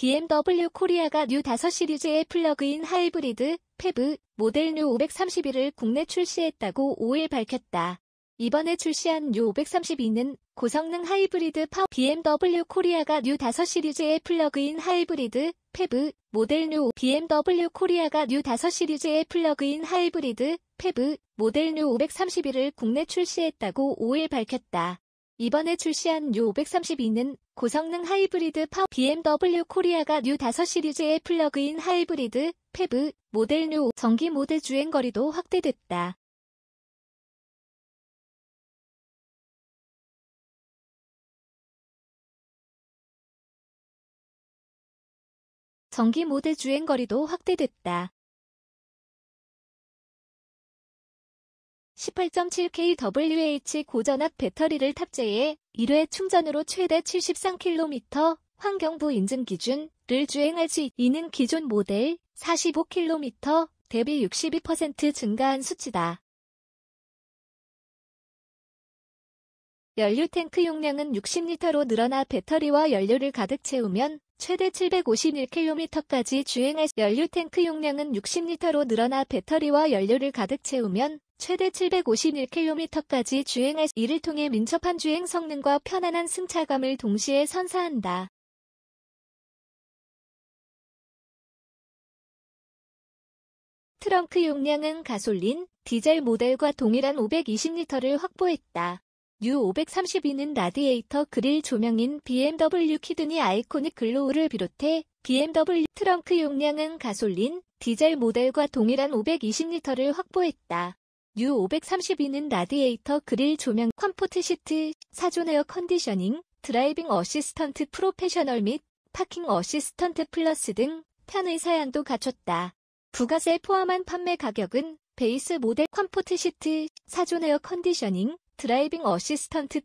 BMW 코리아가 뉴 5 시리즈의 플러그인 하이브리드 페브 모델 뉴 531을 국내 출시했다고 5일 밝혔다. 이번에 출시한 뉴 532는 고성능 하이브리드 파워 BMW 코리아가 뉴 5 시리즈의 플러그인 하이브리드 페브 모델 뉴 BMW 코리아가 뉴5 시리즈의 플러그인 하이브리드 페브 모델 뉴 531을 국내 출시했다고 5일 밝혔다. 이번에 출시한 뉴 532는 고성능 하이브리드 파워 BMW 코리아가 뉴 5 시리즈의 플러그인 하이브리드 페브 모델 뉴 전기 모델 주행 거리도 확대됐다. 전기 모드 주행 거리도 확대됐다. 18.7kWh 고전압 배터리를 탑재해 1회 충전으로 최대 73km 환경부 인증 기준을 주행할 수 있는 기존 모델 45km 대비 62% 증가한 수치다. 연료 탱크 용량은 60리터로 늘어나 배터리와 연료를 가득 채우면 최대 751km까지 주행할 연료 탱크 용량은 60리터로 늘어나 배터리와 연료를 가득 채우면 최대 751km까지 주행할 수 이를 통해 민첩한 주행 성능과 편안한 승차감을 동시에 선사한다. 트렁크 용량은 가솔린, 디젤 모델과 동일한 5 2 0 l 를 확보했다. U532는 라디에이터 그릴 조명인 BMW 키드니 아이코닉 글로우를 비롯해 BMW 트렁크 용량은 가솔린, 디젤 모델과 동일한 5 2 0 l 를 확보했다. U532는 라디에이터 그릴 조명 컴포트 시트, 사존 에어 컨디셔닝, 드라이빙 어시스턴트 프로페셔널 및 파킹 어시스턴트 플러스 등 편의 사양도 갖췄다. 부가세 포함한 판매 가격은 베이스 모델 컴포트 시트, 사존 에어 컨디셔닝, 드라이빙 어시스턴트